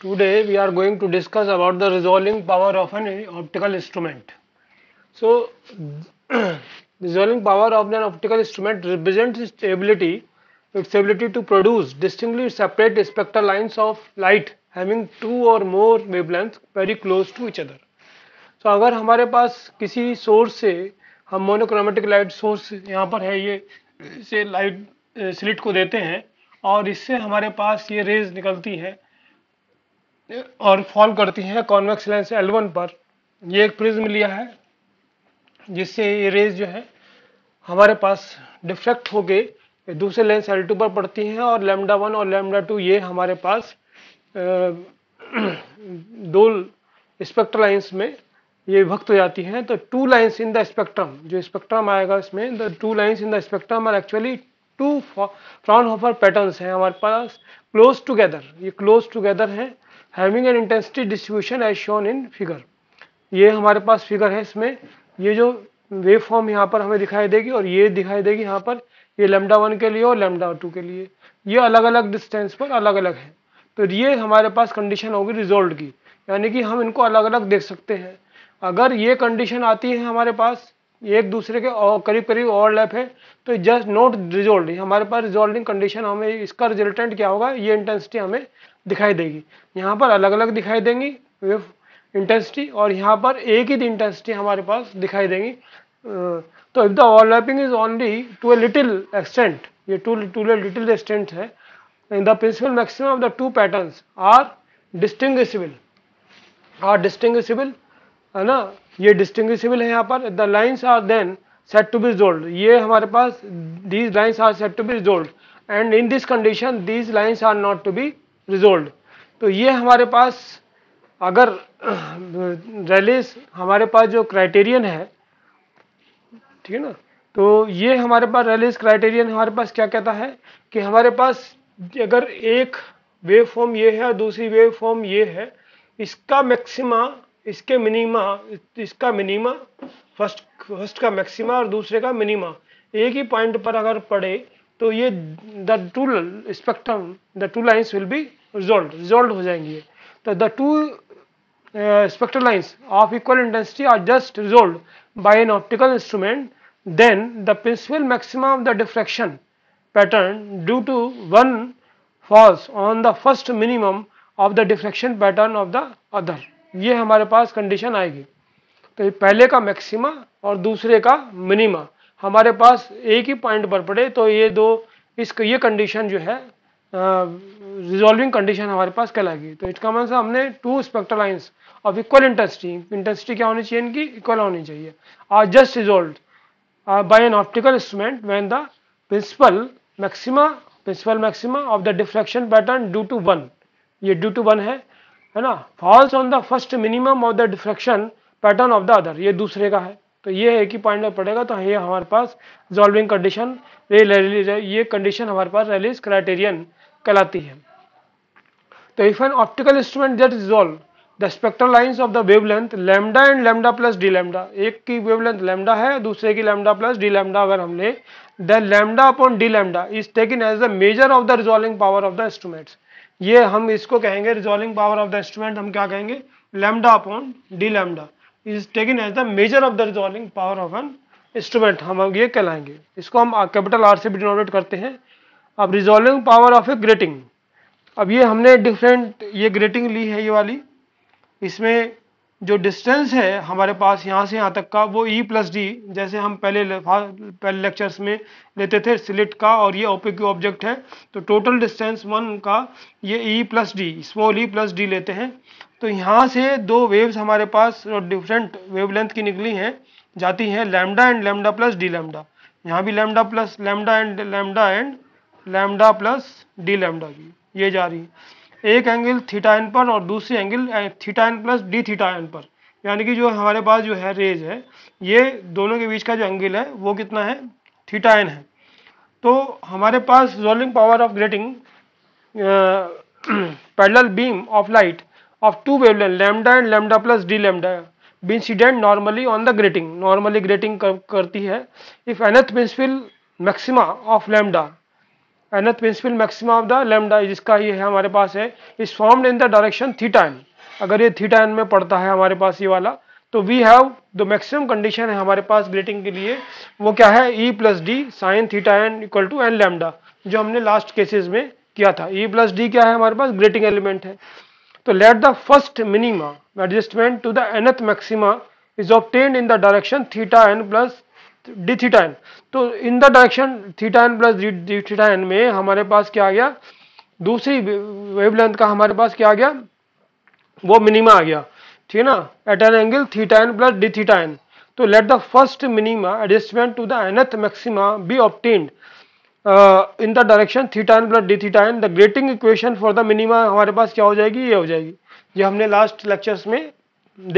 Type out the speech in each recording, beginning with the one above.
Today we are going to discuss about the resolving power of an optical instrument. So resolving power of an optical instrument represents its ability its ability to produce distinctly separate spectral lines of light having two or more wavelengths very close to each other. तो so, अगर हमारे पास किसी source से हम monochromatic light source यहाँ पर है ये से लाइट स्लिट को देते हैं और इससे हमारे पास ये रेज निकलती है और फॉल करती हैं कॉन्वेक्स लेंस L1 पर ये एक प्रिज्म लिया है जिससे ये रेज जो है हमारे पास डिफ्लेक्ट हो गए दूसरे लेंस L2 पर पड़ती हैं और लेमडा वन और लेमडा टू ये हमारे पास दो स्पेक्ट्रल लाइन्स में ये विभक्त हो जाती हैं तो two lines in the spectrum जो स्पेक्ट्रम आएगा इसमें the two lines in the spectrum are actually two Fraunhofer patterns हैं हमारे पास क्लोज टुगेदर ये क्लोज टुगेदर हैं having an intensity distribution as shown in figure ये हमारे पास फिगर है इसमें ये जो वेव फॉर्म यहाँ पर हमें दिखाई देगी और ये दिखाई देगी यहाँ पर ये लेमडा वन के लिए और लेमडा टू के लिए ये अलग अलग डिस्टेंस पर अलग अलग है तो ये हमारे पास कंडीशन होगी रिजोल्ट की यानी कि हम इनको अलग अलग देख सकते हैं अगर ये कंडीशन आती है हमारे पास एक दूसरे के और करीब करीब और लैप है तो जस्ट नोट रिजोल्ट हमारे पास रिजोल्विंग कंडीशन हमें इसका रिजल्टेंट क्या होगा ये इंटेंसिटी हमें दिखाई देगी यहाँ पर अलग अलग दिखाई देंगी वेव इंटेंसिटी और यहाँ पर एक ही इंटेंसिटी हमारे पास दिखाई देंगी तो if the overlapping is only to a little extent ये टू टू लिटिल एक्सटेंट है in the principal maximum of the two pattern are distinguishable are distinguishable है ना ये डिस्टिंग्विशेबल है यहाँ पर the lines are then said to be resolved ये हमारे पास these lines are said to be resolved and in this condition these lines are not to be resolved तो ये हमारे पास अगर रैलीस हमारे पास जो क्राइटेरियन है ठीक है ना तो ये हमारे पास रैलीस क्राइटेरियन हमारे पास क्या कहता है कि हमारे पास अगर एक वेव फॉर्म ये है और दूसरी वेव फॉर्म ये है इसका मैक्सिमा इसके मिनिमा इसका मिनिमा फर्स्ट फर्स्ट का मैक्सिमा और दूसरे का मिनिमा एक ही पॉइंट पर अगर पड़े तो ये the two spectrum the two lines will be resolve resolve हो जाएंगी तो the two spectral lines of equal intensity are just resolve by an optical instrument then the principal maxim of the diffraction pattern due to one falls on the first minimum of the diffraction pattern of the other ये हमारे पास condition आएगी तो पहले का maxima और दूसरे का minima हमारे पास एक ही पॉइंट पर पड़े तो ये दो इस ये कंडीशन जो है रिजॉल्विंग कंडीशन हमारे पास कल आएगी तो इसका मतलब हमने two spectral lines of equal intensity intensity क्या होनी चाहिए इनकी इक्वल होनी चाहिए are just resolve by an optical instrument when the principal maxima principal maxima of the deflection pattern due to one ये ड्यू टू वन है है ना falls on the first minimum of the deflection pattern of the other ये दूसरे का है तो ये एक ही पॉइंट में पड़ेगा तो ये हमारे पास रिजॉल्विंग कंडीशन ये कंडीशन हमारे पास रिलीज क्राइटेरियन कहलाती है तो if an optical instrument that resolve the spectral line of the wavelength lambda and lambda plus D lambda एक की वेवलेंथ लेमडा है दूसरे की लेमडा प्लस डी लेमडा अगर हमने the lambda upon D lambda is taken as the measure of the resolving power of the instruments ये हम इसको कहेंगे resolving power of the instrument हम क्या कहेंगे lambda upon D lambda is taken as the measure of the resolving power of an instrument हम ये कहलाएंगे इसको हम कैपिटल आर से भी डिनोमिनेट करते हैं अब resolving power of a grating अब ये हमने डिफरेंट ये ग्रेटिंग ली है ये वाली इसमें जो डिस्टेंस है हमारे पास यहाँ से यहाँ तक का वो ई प्लस डी जैसे हम पहले पहले लेक्चर्स में लेते थे सिलिट का और ये ओपे क्यू ऑब्जेक्ट है तो टोटल डिस्टेंस वन का ये e plus d small e plus d लेते हैं तो यहाँ से दो वेव्स हमारे पास डिफरेंट वेवलेंथ की निकली हैं जाती हैं lambda and lambda plus D lambda यहाँ भी lambda plus lambda and lambda and lambda plus d lambda की ये जा रही है एक एंगल थीटा एन पर और दूसरी angle theta N plus D theta N पर यानी कि जो हमारे पास जो है रेज है ये दोनों के बीच का जो एंगल है वो कितना है थीटा एन है तो हमारे पास resolving power of grating parallel beam of light of two wavelength lambda and lambda plus d lambda incident normally on the grating normally grating करती है if nth principal maxima of lambda nth principal maxima of the lambda जिसका ये है हमारे पास है is form in the direction theta n अगर ये थीटा एन में पड़ता है हमारे पास ये वाला तो we have the maximum condition है हमारे पास ग्रेटिंग के लिए वो क्या है ई plus D sine theta N equal to N lambda जो हमने लास्ट केसेज में किया था ई प्लस डी क्या है हमारे पास ग्रेटिंग एलिमेंट है तो let the first minima adjustment to the nth maxima is obtain in the direction theta N plus D theta n तो in the direction theta N plus D theta n में हमारे पास क्या आ गया दूसरी वेवलेंथ का हमारे पास क्या आ गया वो मिनिमा आ गया ठीक है ना at an angle theta N plus D theta n तो let the first minima adjustment to the nth maxima be obtained in the direction theta N plus D theta N the grating equation for the minima हमारे पास क्या हो जाएगी ये हो जाएगी ये हमने लास्ट लेक्चर्स में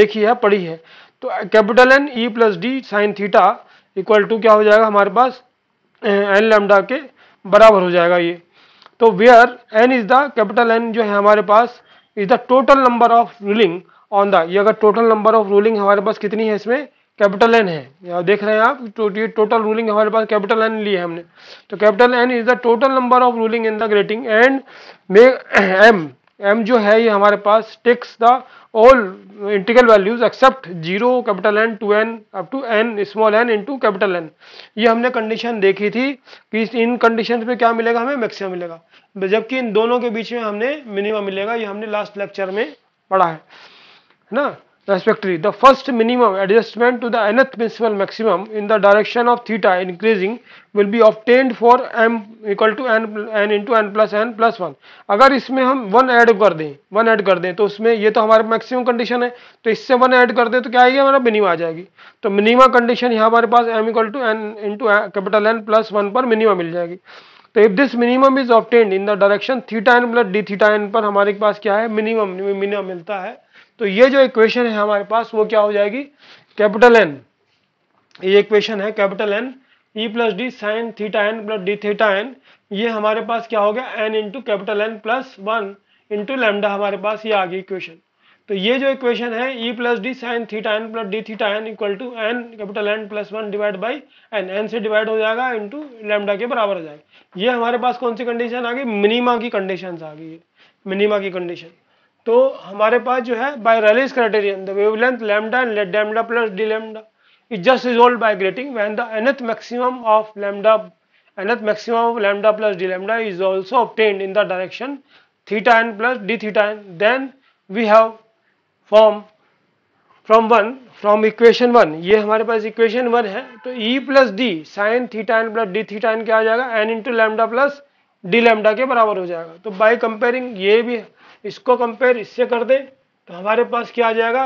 देखी है पढ़ी है तो capital N E plus D sine theta equal to क्या हो जाएगा हमारे पास एन लेमडा के बराबर हो जाएगा ये तो where N is the capital N जो है हमारे पास is the total number of ruling on the ये अगर टोटल नंबर ऑफ रूलिंग हमारे पास कितनी है इसमें कैपिटल एन है देख रहे हैं आप तो ये टोटल रूलिंग हमारे पास कैपिटल एन ली है हमने तो capital N is the total number of ruling in the grating and may M M जो है ये हमारे पास takes the all integral values except 0 capital n 2n up to n small N into capital n ये हमने condition देखी थी कि इन कंडीशन पे क्या मिलेगा हमें मैक्सिमम मिलेगा जबकि इन दोनों के बीच में हमने मिनिमम मिलेगा ये हमने लास्ट लेक्चर में पढ़ा है है ना respectively. The first minimum adjustment to the nth principal maximum in the direction of theta increasing will be obtained for m equal to n n into n plus n plus 1 agar isme hum one add kar de one add kar de to usme ye to hamare maximum condition hai to isse one add kar de to kya aayega hamara minimum aa jayegi to minimum condition yahan hamare paas m equal to n into capital n plus 1 par minimum mil jayegi तो if this minimum is obtained in the direction theta N plus D theta N पर हमारे पास क्या है minimum minimum मिलता है तो ये जो इक्वेशन है हमारे पास वो क्या हो जाएगी कैपिटल एन ये इक्वेशन है capital N E plus D sine theta N plus D theta N ये हमारे पास क्या हो गया N into capital N plus one into lambda हमारे पास ये आ गई इक्वेशन तो ये जो इक्वेशन है ई plus D sine theta N plus D theta N equal to N capital N plus one divide by N N से डिवाइड हो जाएगा इंटू लेमडा के बराबर हो जाएगा ये हमारे पास कौन सी कंडीशन आ गई मिनिमा की कंडीशन आ गई है मिनिमा की कंडीशन तो हमारे पास जो है by Rayleigh's criterion the wavelength lambda and lambda plus D lambda is just resolve by grating when the nth maximum of lambda nth maximum of lambda plus D lambda is also obtained in the direction theta N plus D theta N then we have form from one from equation one ये हमारे पास equation one है तो E plus D sine theta N plus D theta N क्या आ जाएगा N into lambda plus D lambda के बराबर हो जाएगा तो बाय कंपेयरिंग ये भी इसको कंपेयर इससे कर दें तो हमारे पास क्या आ जाएगा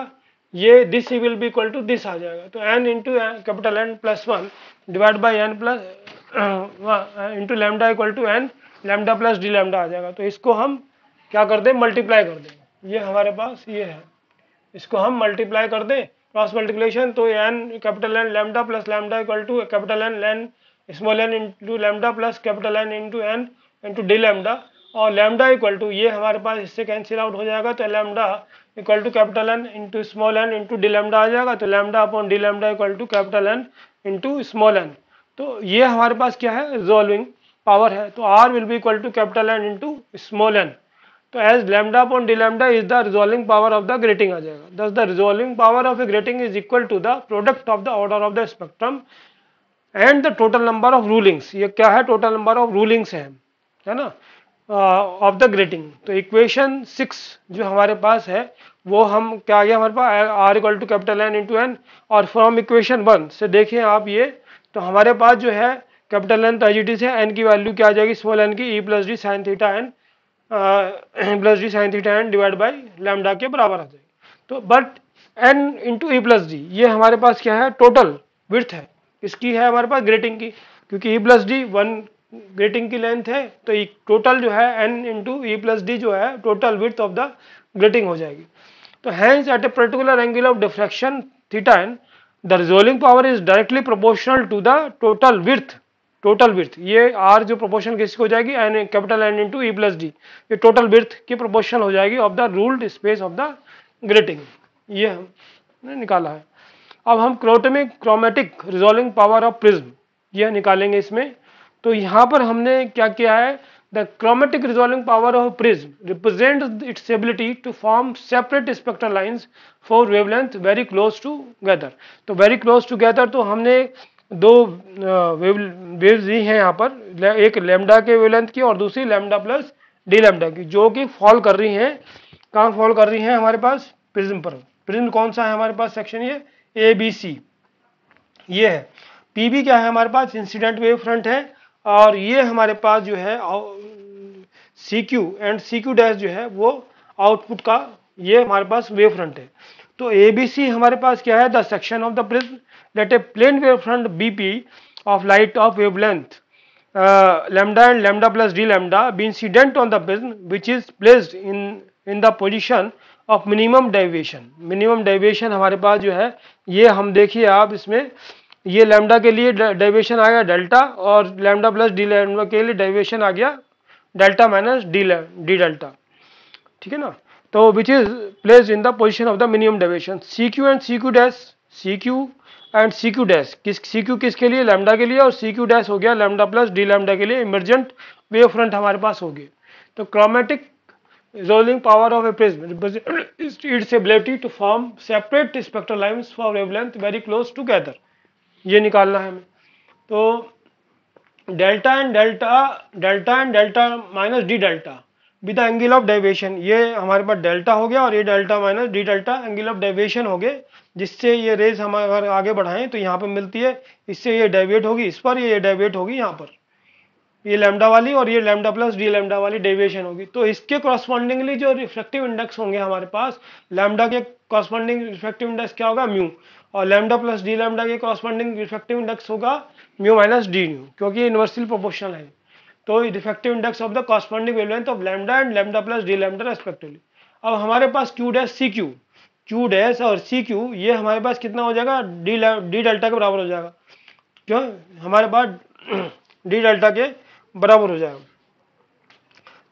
ये this will be equal to this आ जाएगा तो N into capital N plus one divide by N plus into lambda equal to N lambda plus D lambda आ जाएगा तो इसको हम क्या कर दें मल्टीप्लाई कर दें ये हमारे पास ये है इसको हम मल्टीप्लाई कर दें क्रॉस मल्टीप्लीकेशन तो N capital N lambda plus lambda equal to capital N N small N into lambda plus capital N into N into D lambda और लेमडा इक्वल टू ये हमारे पास इससे कैंसिल आउट हो जाएगा तो lambda equal to capital N into small N into D lambda आ जाएगा तो lambda upon D lambda equal to capital N into small N तो ये हमारे पास क्या है रिजॉल्विंग पावर है तो R will be equal to capital N into small N तो as lambda upon D lambda is the resolving power of the grating आ जाएगा thus the resolving power of a grating is equal to the product of the order of the spectrum and the total number of rulings ये क्या है total number of rulings है है ना of the grating तो equation six जो हमारे पास है वो हम क्या आ गया हमारे पास R equal to capital N into N और फ्रॉम इक्वेशन वन से देखें आप ये तो हमारे पास जो है कैपिटल एन ट्रेजिटी से एन की वैल्यू क्या आ जाएगी स्मॉल एन की E plus D sine theta N plus D sine theta N divide by lambda के बराबर आ जाएगी तो but N into E plus D ये हमारे पास क्या है टोटल विर्थ है इसकी है हमारे पास ग्रेटिंग की क्योंकि E plus D one grating की लेंथ है तो टोटल जो है N into E plus D जो है total width of the grating हो जाएगी तो hence at a particular angle of diffraction theta N the resolving power is directly proportional to the total width total width ये R जो proportion किसकी हो जाएगी N capital N into E plus D ये total width की proportion हो जाएगी of the ruled space of the grating ये हमने निकाला है अब हम क्रोटमिक chromatic resolving power of prism यह निकालेंगे इसमें तो यहाँ पर हमने क्या किया है the chromatic resolving power of prism represent its ability to form separate spectral lines for wavelength very close together तो वेरी क्लोज टू गैदर तो हमने दो वेव वेव्स ही हैं यहाँ पर एक लेमडा के वेवलेंथ की और दूसरी लेमडा प्लस डी लेमडा की जो कि फॉल कर रही हैं कहाँ फॉल कर रही हैं हमारे पास प्रिज्म पर प्रिज्म कौन सा है हमारे पास सेक्शन ये ए बी सी ये है पीबी क्या है हमारे पास इंसिडेंट वेव फ्रंट है और ये हमारे पास जो है C Q and C Q dash जो है वो आउटपुट का ये हमारे पास वेव फ्रंट है तो ए बी सी हमारे पास क्या है the section of the prism let a plane wave front B P of light of wave length lambda and lambda plus D lambda be incident on the prism which is placed in in the position of minimum deviation minimum deviation हमारे पास जो है ये हम देखिए आप इसमें ये लेमडा के लिए डेविएशन आ गया डेल्टा और लेमडा प्लस डी लेमडा के लिए डेविएशन आ गया delta minus D D delta ठीक है ना तो which is place in the position of the minimum deviation C Q and C Q dash C Q and C Q dash किस C Q किसके लिए लेमडा के लिए और सी क्यू डैश हो गया लेमडा प्लस डी लेमडा के लिए इमरजेंट वे फ्रंट हमारे पास होगी तो chromatic rolling power of a prism its ability to form separate spectral lines for wavelength very close together ये निकालना है हमें तो delta and delta delta and delta minus D delta with angle of deviation ये हमारे पास delta हो गया और ये delta minus D delta angle of deviation हो गए जिससे ये रेज हम अगर आगे बढ़ाएं तो यहाँ पर मिलती है इससे ये डेविएट होगी इस पर ये डेविएट होगी यहाँ पर ये लेमडा वाली और ये लेमडा प्लस डी लेमडा वाली डेविएशन होगी तो इसके कॉरस्पॉन्डिंगली जो रिफ्लेक्टिव इंडेक्स होंगे हमारे पास लेमडा के कॉरस्पॉन्डिंग रिफ्लेक्टिव इंडेक्स क्या होगा म्यू और लेमडा प्लस डी लेमडा के कॉरस्पॉन्डिंग रिफ्लेक्टिव इंडेक्स होगा म्यू माइनस डी न्यू क्योंकि यूनिवर्सल प्रोपोर्शनल है तो defective index of the corresponding wavelength of lambda and lambda plus D lambda respectively अब हमारे पास Q dash C Q Q dash और C Q ये हमारे पास कितना हो जाएगा डी डी डेल्टा के बराबर हो जाएगा क्यों हमारे पास डी डेल्टा के बराबर हो जाएगा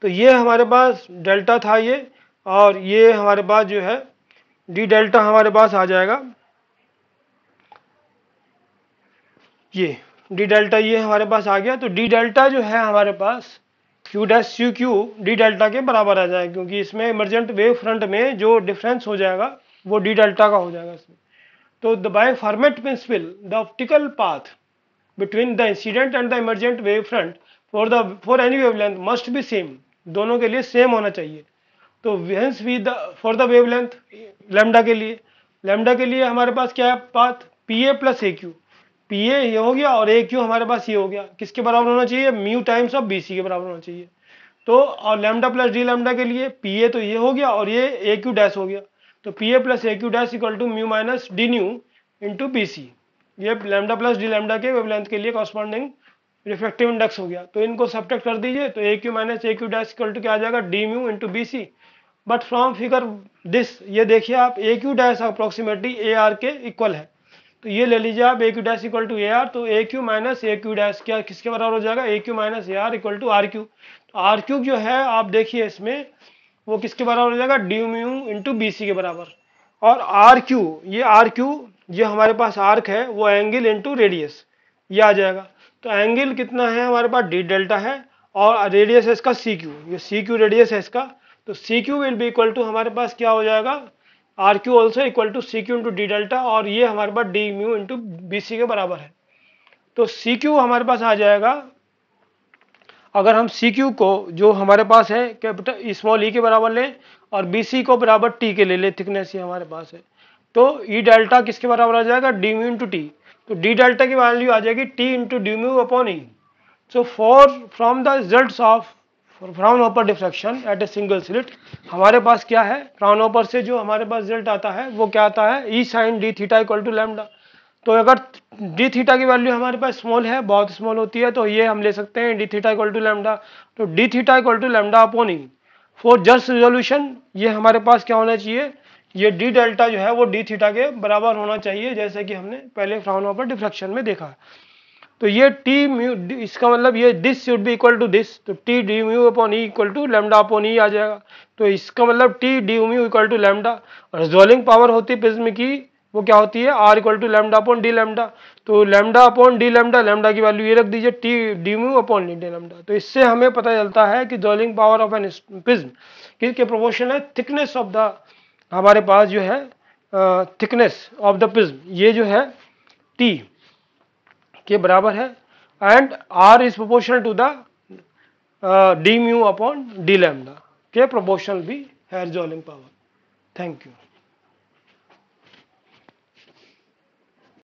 तो ये हमारे पास डेल्टा था ये और ये हमारे पास जो है डी डेल्टा हमारे पास आ जाएगा ये डी डेल्टा ये हमारे पास आ गया तो डी डेल्टा जो है हमारे पास Q dash U Q D delta के बराबर आ जाएगा क्योंकि इसमें इमरजेंट वेव फ्रंट में जो डिफरेंस हो जाएगा वो डी डेल्टा का हो जाएगा इसमें तो the by Fermat's principle the optical path between the incident and the emergent wave front for the for any wave length must be same दोनों के लिए सेम होना चाहिए तो hence we the for the wave length lambda के लिए lambda के लिए हमारे पास क्या है path P A plus A Q P A ये हो गया और ए क्यू हमारे पास ये हो गया किसके बराबर होना चाहिए mu times of B C के बराबर होना चाहिए तो और लेमडा प्लस डी लेमडा के लिए पी ए तो ये हो गया और ये ए क्यू डैश हो गया तो P A plus A Q dash equal to mu minus D mu into B C ये लेमडा प्लस डी लेमडा के वेवलेंथ के लिए कॉरस्पॉन्डिंग रिफ्लेक्टिव इंडेक्स हो गया तो इनको सब्टेक्ट कर दीजिए तो A Q minus A Q dash equal to क्या आ जाएगा D mu into B C but from figure this ये देखिए आप A Q dash approximately A R के इक्वल है तो ये ले लीजिए आप A Q dash equal to A R तो A Q minus A Q dash क्या किसके बराबर हो जाएगा A Q minus A R equal to R Q तो आर क्यू जो है आप देखिए इसमें वो किसके बराबर हो जाएगा D mu into B C के बराबर और आर क्यू ये आर क्यू ये हमारे पास आर्क है वो एंगल इंटू रेडियस ये आ जाएगा तो एंगल कितना है हमारे पास डी डेल्टा है और रेडियस है इसका सी क्यू ये सी क्यू रेडियस है इसका तो C Q will be equal to हमारे पास क्या हो जाएगा R Q also equal to C Q into D delta और ये हमारे पास D mu into B C के बराबर है तो सी क्यू हमारे पास आ जाएगा अगर हम सी क्यू को जो हमारे पास है कैपिटल स्मॉल ई e के बराबर लें और बी सी को बराबर टी के ले लें थिकनेस ये हमारे पास है तो ई e डेल्टा किसके बराबर आ जाएगा डी म्यू इंटू टी तो डी डेल्टा की वैल्यू आ जाएगी T into D mu upon E so for from the result of Fraunhofer diffraction at a single slit हमारे पास क्या है फ्राउन ऑपर से जो हमारे पास रिजल्ट आता है वो क्या आता है E sine D theta equal to lambda तो अगर डी थीटा की वैल्यू हमारे पास स्मॉल है बहुत स्मॉल होती है तो ये हम ले सकते हैं D theta equal to lambda तो D theta equal to lambda upon E for just resolution ये हमारे पास क्या होना चाहिए ये डी डेल्टा जो है वो डी थीटा के बराबर होना चाहिए जैसे कि हमने पहले फ्राउन ओपर डिफ्रेक्शन में देखा तो ये टी म्यू इसका मतलब ये this should be equal to this तो t d mu upon e equal to lambda upon e आ जाएगा तो इसका मतलब t d mu equal to lambda resolving power होती है प्रिज्म की वो क्या होती है R equal to lambda upon D lambda तो lambda upon D lambda lambda की वैल्यू ये रख दीजिए t d mu upon D lambda तो इससे हमें पता चलता है कि resolving power of an prism किसके प्रोपोर्शन है थिकनेस ऑफ द हमारे पास जो है थिकनेस ऑफ द प्रिज्म ये जो है टी के बराबर है and R is proportional to the d mu upon d lambda के प्रोपोर्शनल भी है जॉलिंग पावर थैंक यू